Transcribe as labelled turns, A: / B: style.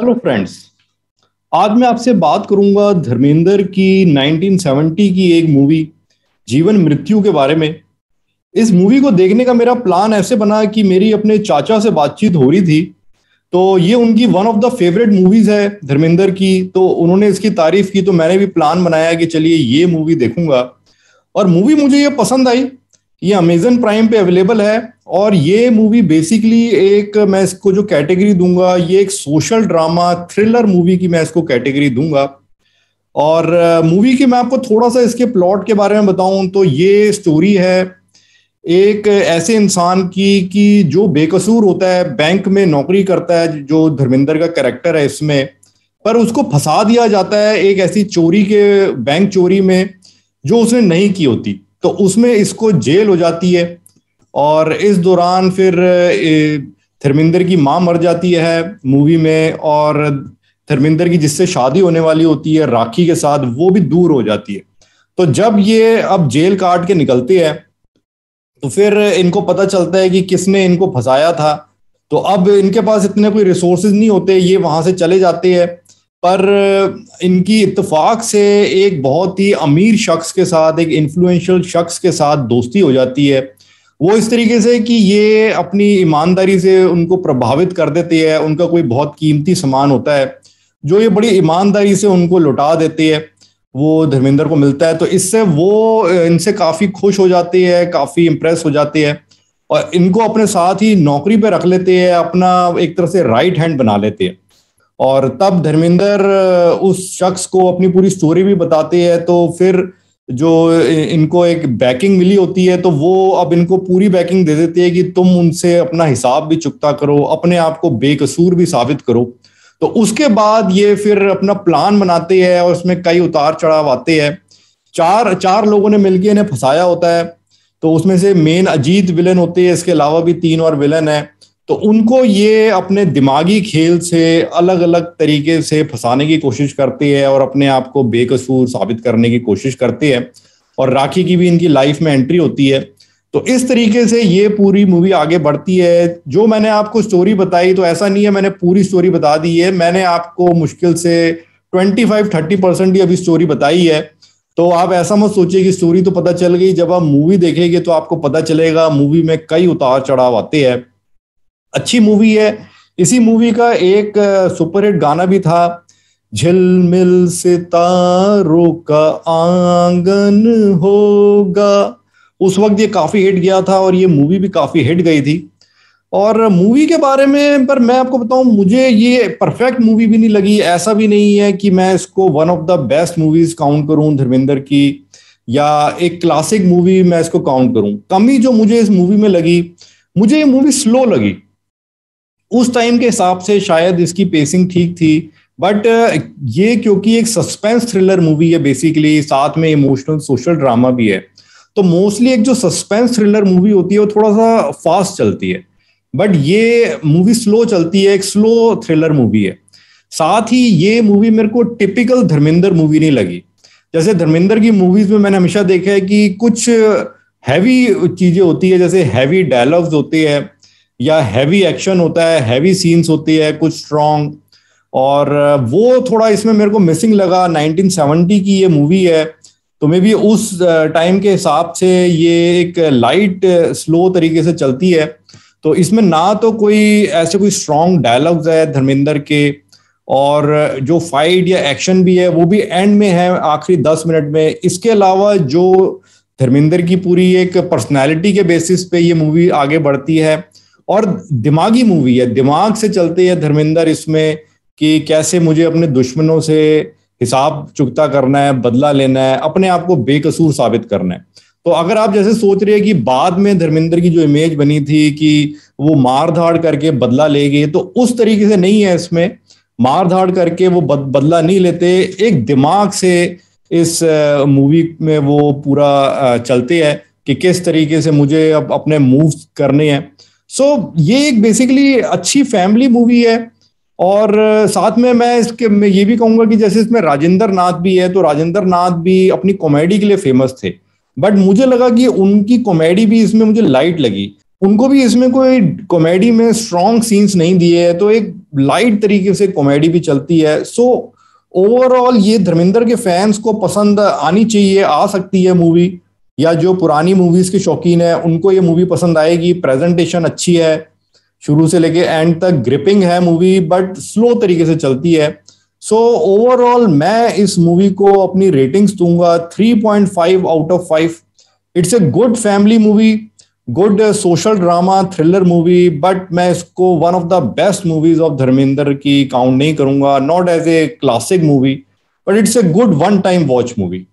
A: hello friends आज मैं आपसे बात करूंगा धर्मेंद्र की 1970 की एक मूवी जीवन मृत्यु के बारे में इस मूवी को देखने का मेरा प्लान ऐसे बना कि मेरी अपने चाचा से बातचीत हो रही थी तो ये उनकी one of the favourite movies है धर्मेंद्र की तो उन्होंने इसकी तारीफ की तो मैंने भी प्लान बनाया कि चलिए ये मूवी देखूंगा और मूवी मुझे ये पसंद आई ये अमेजन प्राइम पे अवेलेबल है और ये मूवी बेसिकली एक मैं इसको जो कैटेगरी दूंगा ये एक सोशल ड्रामा थ्रिलर मूवी की मैं इसको कैटेगरी दूंगा और मूवी uh, के मैं आपको थोड़ा सा इसके प्लॉट के बारे में बताऊं तो ये स्टोरी है एक ऐसे इंसान की कि जो बेकसूर होता है बैंक में नौकरी करता है जो धर्मेंद्र का कैरेक्टर है इसमें पर उसको फंसा दिया जाता है एक ऐसी चोरी के बैंक चोरी में जो उसने नहीं की होती तो उसमें इसको जेल हो जाती है और इस दौरान फिर धर्मिंदर की माँ मर जाती है मूवी में और धर्मिंदर की जिससे शादी होने वाली होती है राखी के साथ वो भी दूर हो जाती है तो जब ये अब जेल काट के निकलते हैं तो फिर इनको पता चलता है कि किसने इनको फंसाया था तो अब इनके पास इतने कोई रिसोर्सेज नहीं होते ये वहां से चले जाते हैं पर इनकी इतफाक से एक बहुत ही अमीर शख्स के साथ एक इन्फ्लुएंशियल शख्स के साथ दोस्ती हो जाती है वो इस तरीके से कि ये अपनी ईमानदारी से उनको प्रभावित कर देती है उनका कोई बहुत कीमती सामान होता है जो ये बड़ी ईमानदारी से उनको लुटा देती है वो धर्मेंद्र को मिलता है तो इससे वो इनसे काफ़ी खुश हो जाती है काफ़ी इम्प्रेस हो जाती है और इनको अपने साथ ही नौकरी पे रख लेते हैं अपना एक तरह से राइट हैंड बना लेते हैं और तब धर्मेंद्र उस शख्स को अपनी पूरी स्टोरी भी बताते हैं तो फिर जो इनको एक बैकिंग मिली होती है तो वो अब इनको पूरी बैकिंग दे देती है कि तुम उनसे अपना हिसाब भी चुकता करो अपने आप को बेकसूर भी साबित करो तो उसके बाद ये फिर अपना प्लान बनाते हैं और उसमें कई उतार चढ़ाव आते हैं चार चार लोगों ने मिलकर इन्हें फंसाया होता है तो उसमें से मेन अजीत विलन होते हैं इसके अलावा भी तीन और विलन है तो उनको ये अपने दिमागी खेल से अलग अलग तरीके से फंसाने की कोशिश करती है और अपने आप को बेकसूर साबित करने की कोशिश करती है और राखी की भी इनकी लाइफ में एंट्री होती है तो इस तरीके से ये पूरी मूवी आगे बढ़ती है जो मैंने आपको स्टोरी बताई तो ऐसा नहीं है मैंने पूरी स्टोरी बता दी है मैंने आपको मुश्किल से ट्वेंटी फाइव थर्टी परसेंट ही अभी स्टोरी बताई है तो आप ऐसा मत सोचिए कि स्टोरी तो पता चल गई जब आप मूवी देखेंगे तो आपको पता चलेगा मूवी में कई उतार चढ़ाव आते हैं अच्छी मूवी है इसी मूवी का एक सुपरहिट गाना भी था झिलमिल सितारों का आंगन होगा उस वक्त ये काफी हिट गया था और ये मूवी भी काफी हिट गई थी और मूवी के बारे में पर मैं आपको बताऊं मुझे ये परफेक्ट मूवी भी नहीं लगी ऐसा भी नहीं है कि मैं इसको one of the best movies count करूं धर्मेंद्र की या एक क्लासिक मूवी मैं इसको काउंट करूं कमी जो मुझे इस मूवी में लगी मुझे ये मूवी स्लो लगी उस टाइम के हिसाब से शायद इसकी पेसिंग ठीक थी बट ये क्योंकि एक सस्पेंस थ्रिलर मूवी है बेसिकली साथ में इमोशनल सोशल ड्रामा भी है तो मोस्टली एक जो सस्पेंस थ्रिलर मूवी होती है वो थोड़ा सा फास्ट चलती है बट ये मूवी स्लो चलती है एक स्लो थ्रिलर मूवी है साथ ही ये मूवी मेरे को टिपिकल धर्मेंद्र मूवी नहीं लगी जैसे धर्मेंद्र की मूवीज में मैंने हमेशा देखा है कि कुछ हैवी चीजें होती है जैसे हैवी डायलॉग्स होते हैं या हैवी एक्शन होता है हैवी सीन्स होती है कुछ स्ट्रॉन्ग और वो थोड़ा इसमें मेरे को मिसिंग लगा 1970 की ये मूवी है तो मे भी उस टाइम के हिसाब से ये एक लाइट स्लो तरीके से चलती है तो इसमें ना तो कोई ऐसे कोई स्ट्रॉन्ग डायलॉग्स है धर्मेंद्र के और जो फाइट या एक्शन भी है वो भी एंड में है आखिरी दस मिनट में इसके अलावा जो धर्मेंद्र की पूरी एक पर्सनैलिटी के बेसिस पे ये मूवी आगे बढ़ती है और दिमागी मूवी है दिमाग से चलते है धर्मेंद्र इसमें कि कैसे मुझे अपने दुश्मनों से हिसाब चुकता करना है बदला लेना है अपने आप को बेकसूर साबित करना है तो अगर आप जैसे सोच रहे हैं कि बाद में धर्मेंद्र की जो इमेज बनी थी कि वो मार धाड़ करके बदला ले गए तो उस तरीके से नहीं है इसमें मार धाड़ करके वो बद बदला नहीं लेते एक दिमाग से इस मूवी में वो पूरा चलते है कि किस तरीके से मुझे अब अपने मूव करने हैं सो so, ये एक बेसिकली अच्छी फैमिली मूवी है और uh, साथ में मैं इसके मैं ये भी कहूंगा कि जैसे इसमें राजेंद्र नाथ भी है तो राजेंद्र नाथ भी अपनी कॉमेडी के लिए फेमस थे बट मुझे लगा कि उनकी कॉमेडी भी इसमें मुझे लाइट लगी उनको भी इसमें कोई कॉमेडी में स्ट्रॉन्ग सीन्स नहीं दिए है तो एक लाइट तरीके से कॉमेडी भी चलती है सो so, ओवरऑल ये धर्मेंद्र के फैंस को पसंद आनी चाहिए आ सकती है मूवी या जो पुरानी मूवीज के शौकीन है उनको ये मूवी पसंद आएगी प्रेजेंटेशन अच्छी है शुरू से लेके एंड तक ग्रिपिंग है मूवी बट स्लो तरीके से चलती है सो so, ओवरऑल मैं इस मूवी को अपनी रेटिंग्स दूंगा 3.5 out of 5 it's a good family movie good social drama thriller movie but मैं इसको one of the best movies of Dharmendra की काउंट नहीं करूंगा not as a classic movie but it's a good one time watch movie